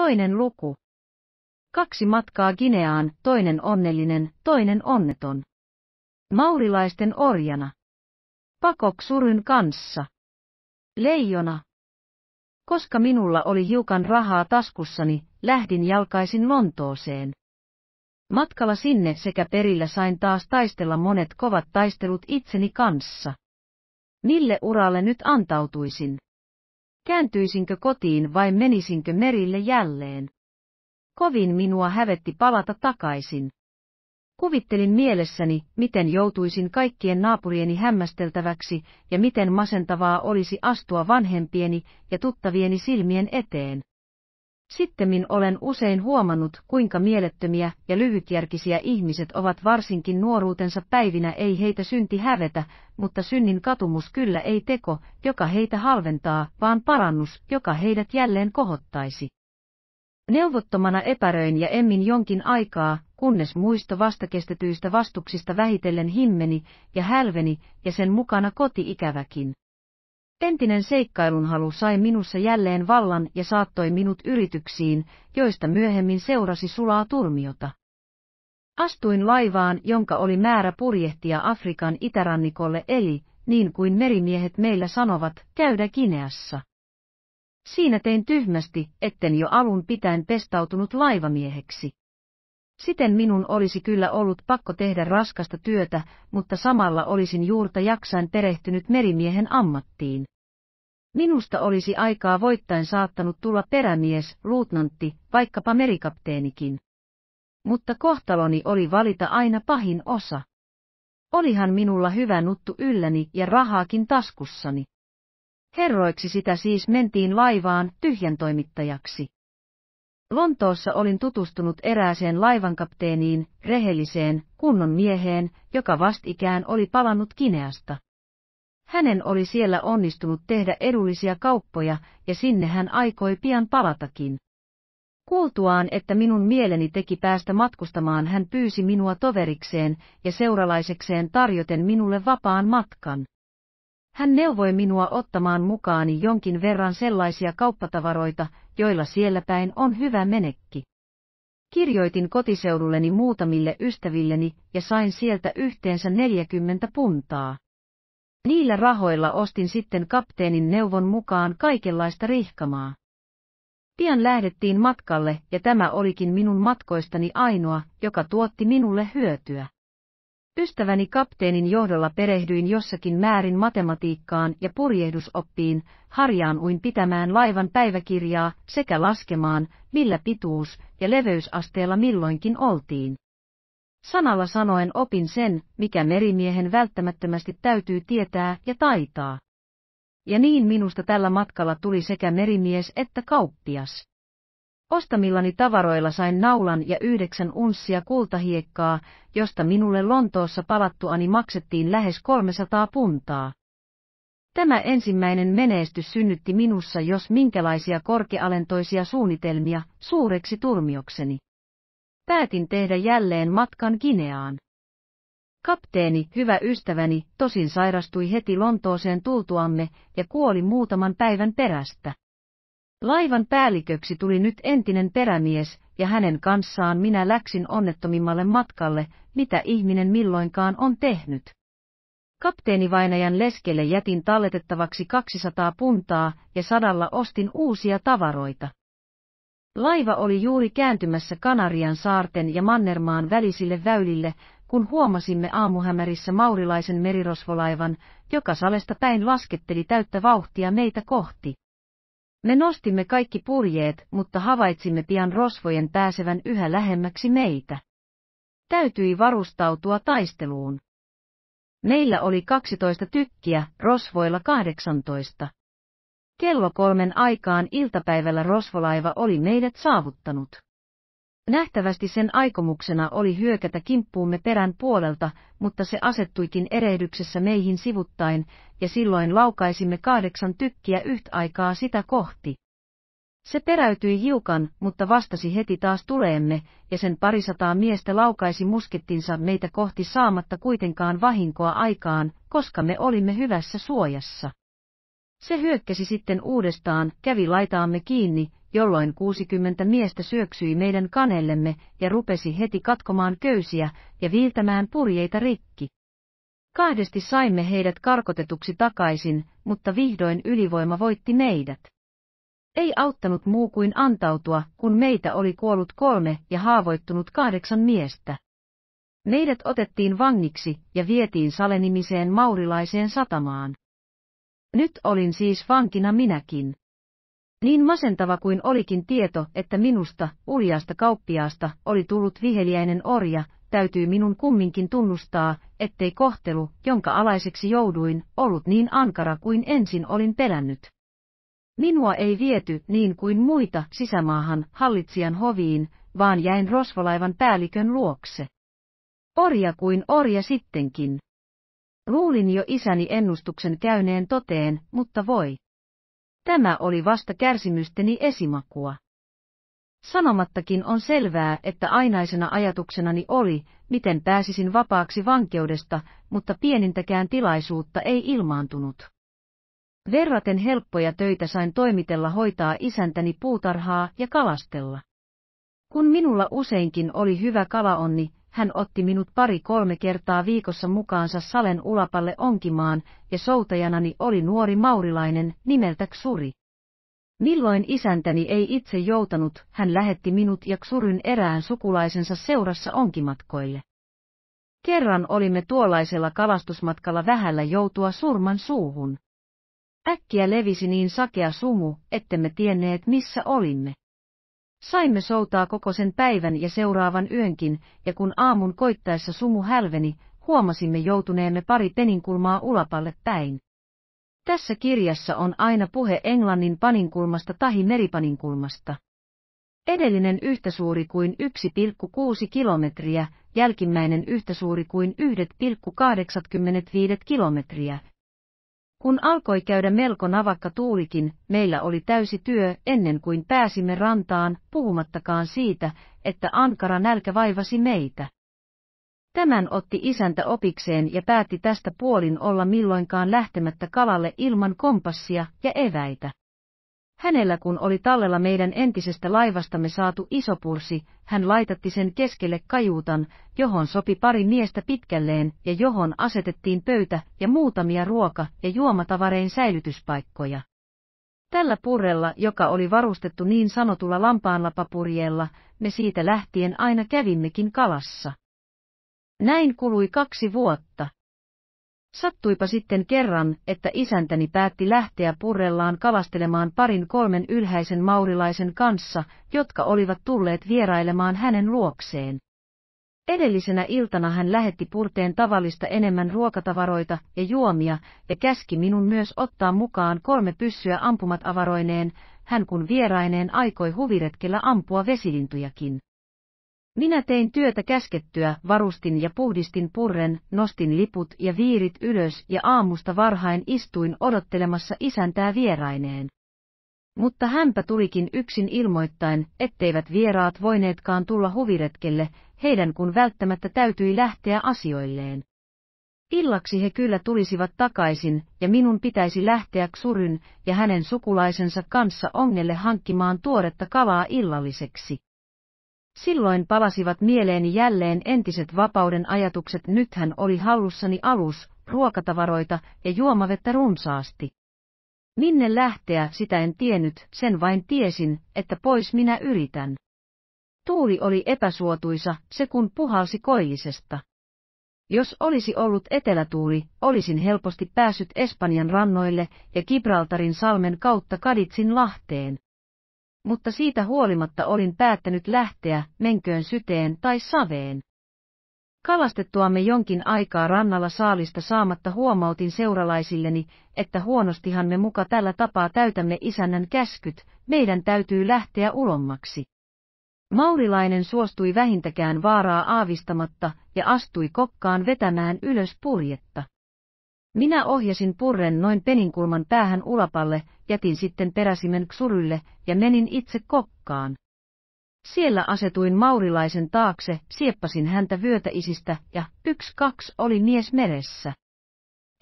Toinen luku. Kaksi matkaa Gineaan, toinen onnellinen, toinen onneton. Maurilaisten orjana. suryn kanssa. Leijona. Koska minulla oli hiukan rahaa taskussani, lähdin jalkaisin Lontooseen. Matkalla sinne sekä perillä sain taas taistella monet kovat taistelut itseni kanssa. Mille uralle nyt antautuisin? kääntyisinkö kotiin vai menisinkö merille jälleen. Kovin minua hävetti palata takaisin. Kuvittelin mielessäni, miten joutuisin kaikkien naapurieni hämmästeltäväksi ja miten masentavaa olisi astua vanhempieni ja tuttavieni silmien eteen. Sittemmin olen usein huomannut, kuinka mielettömiä ja lyhytjärkisiä ihmiset ovat varsinkin nuoruutensa päivinä ei heitä synti hävetä, mutta synnin katumus kyllä ei teko, joka heitä halventaa, vaan parannus, joka heidät jälleen kohottaisi. Neuvottomana epäröin ja emmin jonkin aikaa, kunnes muisto vastakestetyistä vastuksista vähitellen himmeni ja hälveni, ja sen mukana koti-ikäväkin. Entinen seikkailunhalu sai minussa jälleen vallan ja saattoi minut yrityksiin, joista myöhemmin seurasi sulaa turmiota. Astuin laivaan, jonka oli määrä purjehtia Afrikan itärannikolle eli, niin kuin merimiehet meillä sanovat, käydä Kineassa. Siinä tein tyhmästi, etten jo alun pitäen pestautunut laivamieheksi. Siten minun olisi kyllä ollut pakko tehdä raskasta työtä, mutta samalla olisin juurta jaksain perehtynyt merimiehen ammattiin. Minusta olisi aikaa voittain saattanut tulla perämies, luutnantti, vaikkapa merikapteenikin. Mutta kohtaloni oli valita aina pahin osa. Olihan minulla hyvä nuttu ylläni ja rahaakin taskussani. Herroiksi sitä siis mentiin laivaan toimittajaksi. Lontoossa olin tutustunut erääseen laivankapteeniin, rehelliseen, kunnon mieheen, joka vastikään oli palannut Kineasta. Hänen oli siellä onnistunut tehdä edullisia kauppoja, ja sinne hän aikoi pian palatakin. Kuultuaan, että minun mieleni teki päästä matkustamaan, hän pyysi minua toverikseen ja seuralaisekseen tarjoten minulle vapaan matkan. Hän neuvoi minua ottamaan mukaani jonkin verran sellaisia kauppatavaroita, joilla siellä päin on hyvä menekki. Kirjoitin kotiseudulleni muutamille ystävilleni ja sain sieltä yhteensä 40 puntaa. Niillä rahoilla ostin sitten kapteenin neuvon mukaan kaikenlaista rihkamaa. Pian lähdettiin matkalle ja tämä olikin minun matkoistani ainoa, joka tuotti minulle hyötyä. Ystäväni kapteenin johdolla perehdyin jossakin määrin matematiikkaan ja purjehdusoppiin, harjaan uin pitämään laivan päiväkirjaa sekä laskemaan, millä pituus- ja leveysasteella milloinkin oltiin. Sanalla sanoen opin sen, mikä merimiehen välttämättömästi täytyy tietää ja taitaa. Ja niin minusta tällä matkalla tuli sekä merimies että kauppias. Ostamillani tavaroilla sain naulan ja yhdeksän unssia kultahiekkaa, josta minulle Lontoossa palattuani maksettiin lähes 300 puntaa. Tämä ensimmäinen menestys synnytti minussa jos minkälaisia korkealentoisia suunnitelmia suureksi turmiokseni. Päätin tehdä jälleen matkan Kineaan. Kapteeni, hyvä ystäväni, tosin sairastui heti Lontooseen tultuamme ja kuoli muutaman päivän perästä. Laivan päälliköksi tuli nyt entinen perämies, ja hänen kanssaan minä läksin onnettomimmalle matkalle, mitä ihminen milloinkaan on tehnyt. Kapteenivainajan leskelle jätin talletettavaksi 200 puntaa ja sadalla ostin uusia tavaroita. Laiva oli juuri kääntymässä Kanarian saarten ja Mannermaan välisille väylille, kun huomasimme aamuhämärissä maurilaisen merirosvolaivan, joka salesta päin lasketteli täyttä vauhtia meitä kohti. Me nostimme kaikki purjeet, mutta havaitsimme pian rosvojen pääsevän yhä lähemmäksi meitä. Täytyi varustautua taisteluun. Meillä oli 12 tykkiä, rosvoilla 18. Kello kolmen aikaan iltapäivällä rosvolaiva oli meidät saavuttanut. Nähtävästi sen aikomuksena oli hyökätä kimppuumme perän puolelta, mutta se asettuikin erehdyksessä meihin sivuttain ja silloin laukaisimme kahdeksan tykkiä yhtä aikaa sitä kohti. Se peräytyi hiukan, mutta vastasi heti taas tuleemme, ja sen parisataa miestä laukaisi muskettinsa meitä kohti saamatta kuitenkaan vahinkoa aikaan, koska me olimme hyvässä suojassa. Se hyökkäsi sitten uudestaan, kävi laitaamme kiinni, jolloin 60 miestä syöksyi meidän kanellemme ja rupesi heti katkomaan köysiä ja viiltämään purjeita rikki. Kahdesti saimme heidät karkotetuksi takaisin, mutta vihdoin ylivoima voitti meidät. Ei auttanut muu kuin antautua, kun meitä oli kuollut kolme ja haavoittunut kahdeksan miestä. Meidät otettiin vangiksi ja vietiin salenimiseen maurilaiseen satamaan. Nyt olin siis vankina minäkin. Niin masentava kuin olikin tieto, että minusta, uljaasta kauppiaasta, oli tullut viheliäinen orja, täytyy minun kumminkin tunnustaa, ettei kohtelu, jonka alaiseksi jouduin, ollut niin ankara kuin ensin olin pelännyt. Minua ei viety niin kuin muita sisämaahan hallitsijan hoviin, vaan jäin rosvolaivan päällikön luokse. Orja kuin orja sittenkin. Luulin jo isäni ennustuksen käyneen toteen, mutta voi. Tämä oli vasta kärsimysteni esimakua. Sanomattakin on selvää, että ainaisena ajatuksenani oli, miten pääsisin vapaaksi vankeudesta, mutta pienintäkään tilaisuutta ei ilmaantunut. Verraten helppoja töitä sain toimitella hoitaa isäntäni puutarhaa ja kalastella. Kun minulla useinkin oli hyvä kalaonni, hän otti minut pari-kolme kertaa viikossa mukaansa salen ulapalle onkimaan, ja soutajanani oli nuori maurilainen nimeltä Ksuri. Milloin isäntäni ei itse joutanut, hän lähetti minut ja Ksuryn erään sukulaisensa seurassa onkimatkoille. Kerran olimme tuollaisella kalastusmatkalla vähällä joutua surman suuhun. Äkkiä levisi niin sakea sumu, ettemme tienneet missä olimme. Saimme soutaa koko sen päivän ja seuraavan yönkin, ja kun aamun koittaessa sumu hälveni, huomasimme joutuneemme pari peninkulmaa ulapalle päin. Tässä kirjassa on aina puhe Englannin paninkulmasta tahi meripaninkulmasta. Edellinen yhtä suuri kuin 1,6 kilometriä, jälkimmäinen yhtä suuri kuin 1,85 kilometriä, kun alkoi käydä melko navakka tuulikin, meillä oli täysi työ ennen kuin pääsimme rantaan, puhumattakaan siitä, että ankara nälkä vaivasi meitä. Tämän otti isäntä opikseen ja päätti tästä puolin olla milloinkaan lähtemättä kalalle ilman kompassia ja eväitä. Hänellä kun oli tallella meidän entisestä laivastamme saatu iso pursi, hän laitatti sen keskelle kajuutan, johon sopi pari miestä pitkälleen ja johon asetettiin pöytä ja muutamia ruoka- ja juomatavarein säilytyspaikkoja. Tällä purrella, joka oli varustettu niin sanotulla lampaanlapapurjeella, me siitä lähtien aina kävimmekin kalassa. Näin kului kaksi vuotta. Sattuipa sitten kerran, että isäntäni päätti lähteä purrellaan kalastelemaan parin kolmen ylhäisen maurilaisen kanssa, jotka olivat tulleet vierailemaan hänen luokseen. Edellisenä iltana hän lähetti purteen tavallista enemmän ruokatavaroita ja juomia, ja käski minun myös ottaa mukaan kolme pyssyä ampumat avaroineen, hän kun vieraineen aikoi huviretkellä ampua vesilintujakin. Minä tein työtä käskettyä, varustin ja puhdistin purren, nostin liput ja viirit ylös ja aamusta varhain istuin odottelemassa isäntää vieraineen. Mutta hänpä tulikin yksin ilmoittain, etteivät vieraat voineetkaan tulla huviretkelle, heidän kun välttämättä täytyi lähteä asioilleen. Illaksi he kyllä tulisivat takaisin, ja minun pitäisi lähteä Xuryn ja hänen sukulaisensa kanssa ongelle hankkimaan tuoretta kavaa illalliseksi. Silloin palasivat mieleeni jälleen entiset vapauden ajatukset, nythän oli halussani alus, ruokatavaroita ja juomavettä runsaasti. Minne lähteä sitä en tiennyt, sen vain tiesin, että pois minä yritän. Tuuli oli epäsuotuisa, se kun puhalsi koillisesta. Jos olisi ollut etelätuuli, olisin helposti päässyt Espanjan rannoille ja Gibraltarin salmen kautta Kaditsin lahteen mutta siitä huolimatta olin päättänyt lähteä, menköön syteen tai saveen. Kalastettuamme jonkin aikaa rannalla saalista saamatta huomautin seuralaisilleni, että huonostihan me muka tällä tapaa täytämme isännän käskyt, meidän täytyy lähteä ulommaksi. Maurilainen suostui vähintäkään vaaraa aavistamatta ja astui kokkaan vetämään ylös purjetta. Minä ohjasin purren noin peninkulman päähän ulapalle, jätin sitten peräsimen ksurylle ja menin itse kokkaan. Siellä asetuin maurilaisen taakse, sieppasin häntä vyötäisistä ja yksi kaksi oli mies meressä.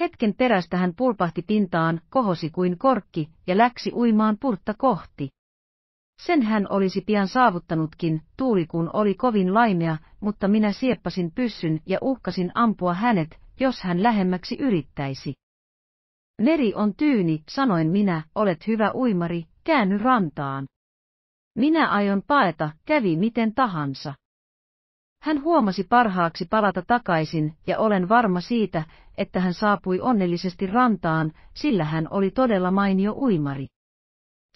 Hetken perästä hän pulpahti pintaan, kohosi kuin korkki ja läksi uimaan purtta kohti. Sen hän olisi pian saavuttanutkin, tuuli kun oli kovin laimea, mutta minä sieppasin pyssyn ja uhkasin ampua hänet, jos hän lähemmäksi yrittäisi. Meri on tyyni, sanoin minä, olet hyvä uimari, käänny rantaan. Minä aion paeta, kävi miten tahansa. Hän huomasi parhaaksi palata takaisin, ja olen varma siitä, että hän saapui onnellisesti rantaan, sillä hän oli todella mainio uimari.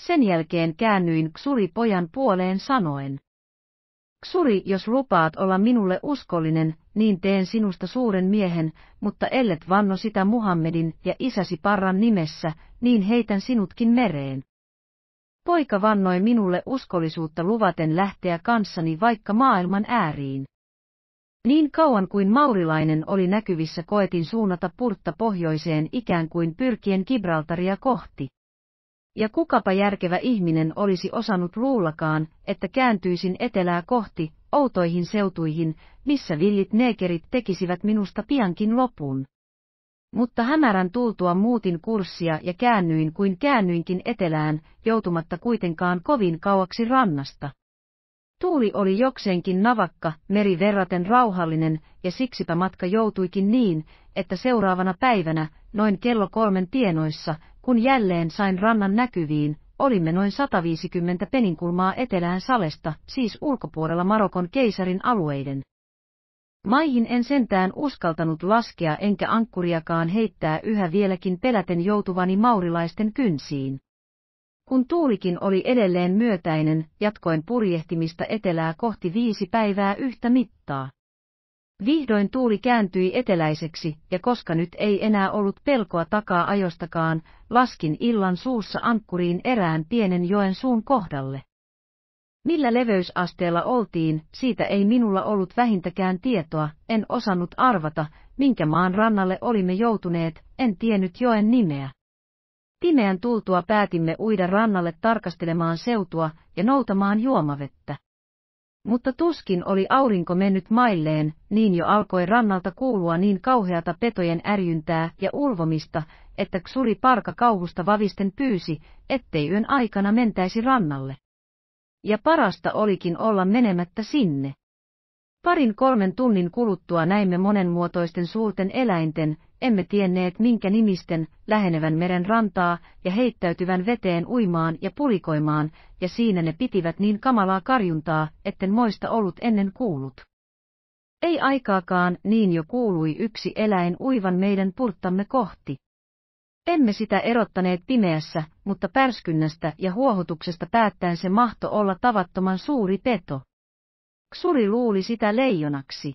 Sen jälkeen käännyin Ksuri pojan puoleen sanoen. Ksuri, jos lupaat olla minulle uskollinen, niin teen sinusta suuren miehen, mutta ellet vanno sitä Muhammedin ja isäsi parran nimessä, niin heitän sinutkin mereen. Poika vannoi minulle uskollisuutta luvaten lähteä kanssani vaikka maailman ääriin. Niin kauan kuin maurilainen oli näkyvissä koetin suunnata purtta pohjoiseen ikään kuin pyrkien Gibraltaria kohti ja kukapa järkevä ihminen olisi osannut luullakaan, että kääntyisin etelää kohti, outoihin seutuihin, missä villit neekerit tekisivät minusta piankin lopun. Mutta hämärän tultua muutin kurssia ja käännyin kuin käännyinkin etelään, joutumatta kuitenkaan kovin kauaksi rannasta. Tuuli oli jokseenkin navakka, meri verraten rauhallinen, ja siksipä matka joutuikin niin, että seuraavana päivänä, noin kello kolmen tienoissa, kun jälleen sain rannan näkyviin, olimme noin 150 peninkulmaa etelään Salesta, siis ulkopuolella Marokon keisarin alueiden. Maihin en sentään uskaltanut laskea enkä ankkuriakaan heittää yhä vieläkin peläten joutuvani maurilaisten kynsiin. Kun tuulikin oli edelleen myötäinen, jatkoin purjehtimista etelää kohti viisi päivää yhtä mittaa. Vihdoin tuuli kääntyi eteläiseksi, ja koska nyt ei enää ollut pelkoa takaa ajostakaan, laskin illan suussa ankkuriin erään pienen joen suun kohdalle. Millä leveysasteella oltiin, siitä ei minulla ollut vähintäkään tietoa, en osannut arvata, minkä maan rannalle olimme joutuneet, en tiennyt joen nimeä. Timeän tultua päätimme uida rannalle tarkastelemaan seutua ja noutamaan juomavettä. Mutta tuskin oli aurinko mennyt mailleen, niin jo alkoi rannalta kuulua niin kauheata petojen ärjyntää ja ulvomista, että Ksuri Parka kauhusta vavisten pyysi, ettei yön aikana mentäisi rannalle. Ja parasta olikin olla menemättä sinne. Parin kolmen tunnin kuluttua näimme monenmuotoisten suurten eläinten, emme tienneet minkä nimisten, lähenevän meren rantaa ja heittäytyvän veteen uimaan ja pulikoimaan, ja siinä ne pitivät niin kamalaa karjuntaa, etten moista ollut ennen kuullut. Ei aikaakaan niin jo kuului yksi eläin uivan meidän purttamme kohti. Emme sitä erottaneet pimeässä, mutta pärskynnästä ja huohotuksesta päättäen se mahto olla tavattoman suuri peto. Suri luuli sitä leijonaksi.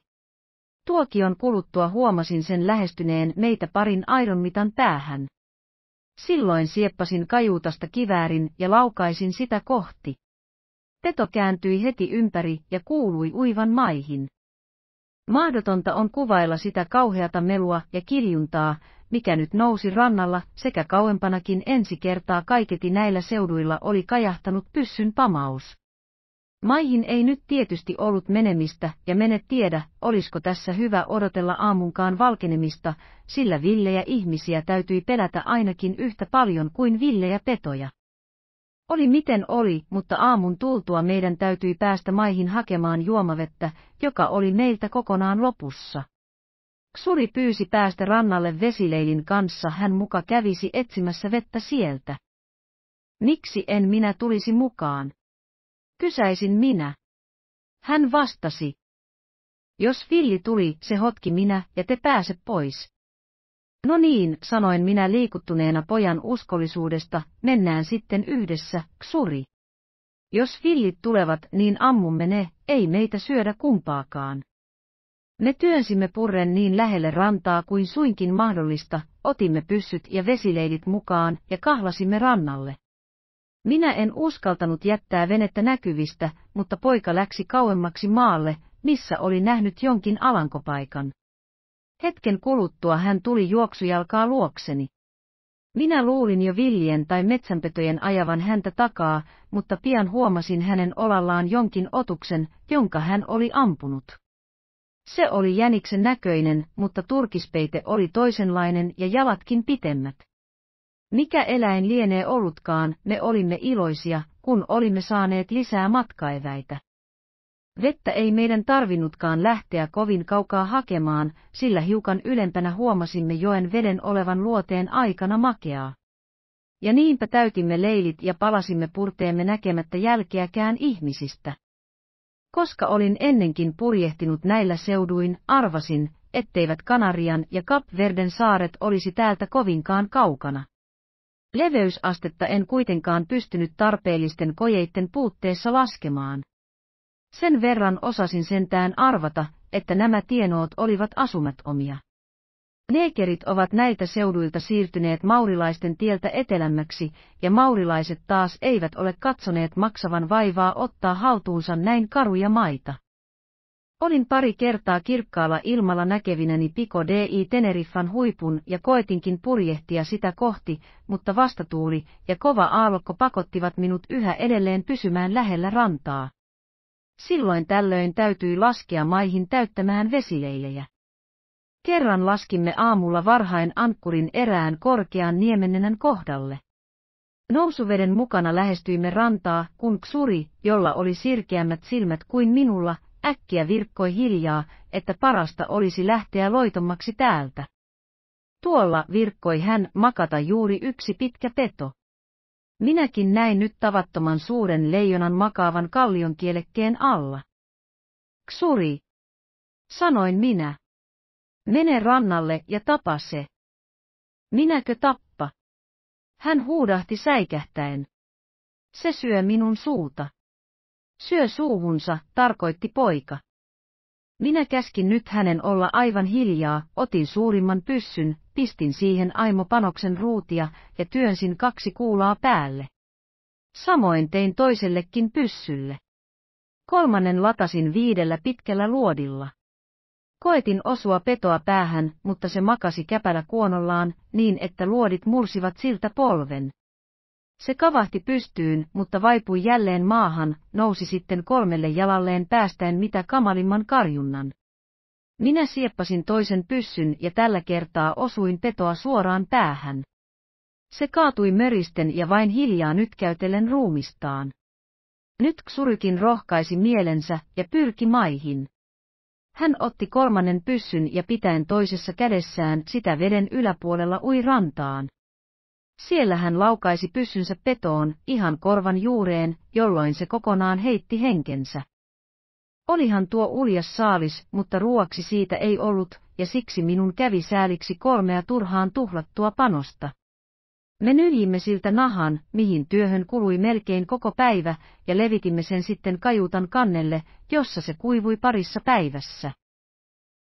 Tuokion kuluttua huomasin sen lähestyneen meitä parin aidon mitan päähän. Silloin sieppasin kajuutasta kiväärin ja laukaisin sitä kohti. Peto kääntyi heti ympäri ja kuului uivan maihin. Mahdotonta on kuvailla sitä kauheata melua ja kiljuntaa, mikä nyt nousi rannalla sekä kauempanakin ensi kertaa kaiketi näillä seuduilla oli kajahtanut pyssyn pamaus. Maihin ei nyt tietysti ollut menemistä, ja mene tiedä, olisiko tässä hyvä odotella aamunkaan valkenemista, sillä villejä ihmisiä täytyi pelätä ainakin yhtä paljon kuin villejä petoja. Oli miten oli, mutta aamun tultua meidän täytyi päästä maihin hakemaan juomavettä, joka oli meiltä kokonaan lopussa. Suri pyysi päästä rannalle vesileilin kanssa, hän muka kävisi etsimässä vettä sieltä. Miksi en minä tulisi mukaan? Kysäisin minä. Hän vastasi. Jos Filli tuli, se hotki minä, ja te pääse pois. No niin, sanoin minä liikuttuneena pojan uskollisuudesta, mennään sitten yhdessä, ksuri. Jos fillit tulevat, niin ammumme ne, ei meitä syödä kumpaakaan. Me työnsimme purren niin lähelle rantaa kuin suinkin mahdollista, otimme pyssyt ja vesileilit mukaan ja kahlasimme rannalle. Minä en uskaltanut jättää venettä näkyvistä, mutta poika läksi kauemmaksi maalle, missä oli nähnyt jonkin alankopaikan. Hetken kuluttua hän tuli juoksujalkaa luokseni. Minä luulin jo villien tai metsänpetojen ajavan häntä takaa, mutta pian huomasin hänen olallaan jonkin otuksen, jonka hän oli ampunut. Se oli jäniksen näköinen, mutta turkispeite oli toisenlainen ja jalatkin pitemmät. Mikä eläin lienee ollutkaan, me olimme iloisia, kun olimme saaneet lisää matkaeväitä. Vettä ei meidän tarvinnutkaan lähteä kovin kaukaa hakemaan, sillä hiukan ylempänä huomasimme joen veden olevan luoteen aikana makeaa. Ja niinpä täytimme leilit ja palasimme purteemme näkemättä jälkeäkään ihmisistä. Koska olin ennenkin purjehtinut näillä seuduin, arvasin, etteivät Kanarian ja Kapverden saaret olisi täältä kovinkaan kaukana. Leveysastetta en kuitenkaan pystynyt tarpeellisten kojeiden puutteessa laskemaan. Sen verran osasin sentään arvata, että nämä tienoot olivat asumattomia. Neekerit ovat näiltä seuduilta siirtyneet maurilaisten tieltä etelämmäksi, ja maurilaiset taas eivät ole katsoneet maksavan vaivaa ottaa haltuunsa näin karuja maita. Olin pari kertaa kirkkaalla ilmalla näkevinäni Pico di Teneriffan huipun ja koetinkin purjehtia sitä kohti, mutta vastatuuli ja kova aallokko pakottivat minut yhä edelleen pysymään lähellä rantaa. Silloin tällöin täytyi laskea maihin täyttämään vesileilejä. Kerran laskimme aamulla varhain ankkurin erään korkean niemennenän kohdalle. Nousuveden mukana lähestyimme rantaa, kun Xuri, jolla oli sirkeämmät silmät kuin minulla, Äkkiä virkkoi hiljaa, että parasta olisi lähteä loitommaksi täältä. Tuolla virkkoi hän makata juuri yksi pitkä peto. Minäkin näin nyt tavattoman suuren leijonan makaavan kallion kielekkeen alla. Ksuri! Sanoin minä. Mene rannalle ja tapa se. Minäkö tappa? Hän huudahti säikähtäen. Se syö minun suuta. Syö suuhunsa, tarkoitti poika. Minä käskin nyt hänen olla aivan hiljaa, otin suurimman pyssyn, pistin siihen aimopanoksen ruutia ja työnsin kaksi kuulaa päälle. Samoin tein toisellekin pyssylle. Kolmannen latasin viidellä pitkällä luodilla. Koetin osua petoa päähän, mutta se makasi käpälä kuonollaan, niin että luodit mursivat siltä polven. Se kavahti pystyyn, mutta vaipui jälleen maahan, nousi sitten kolmelle jalalleen päästäen mitä kamalimman karjunnan. Minä sieppasin toisen pyssyn ja tällä kertaa osuin petoa suoraan päähän. Se kaatui möristen ja vain hiljaa nytkäytellen ruumistaan. Nyt Ksurykin rohkaisi mielensä ja pyrki maihin. Hän otti kolmannen pyssyn ja pitäen toisessa kädessään sitä veden yläpuolella ui rantaan. Siellä hän laukaisi pyssynsä petoon, ihan korvan juureen, jolloin se kokonaan heitti henkensä. Olihan tuo uljas saalis, mutta ruoksi siitä ei ollut, ja siksi minun kävi sääliksi kolmea turhaan tuhlattua panosta. Me nyljimme siltä nahan, mihin työhön kului melkein koko päivä, ja levitimme sen sitten kajutan kannelle, jossa se kuivui parissa päivässä.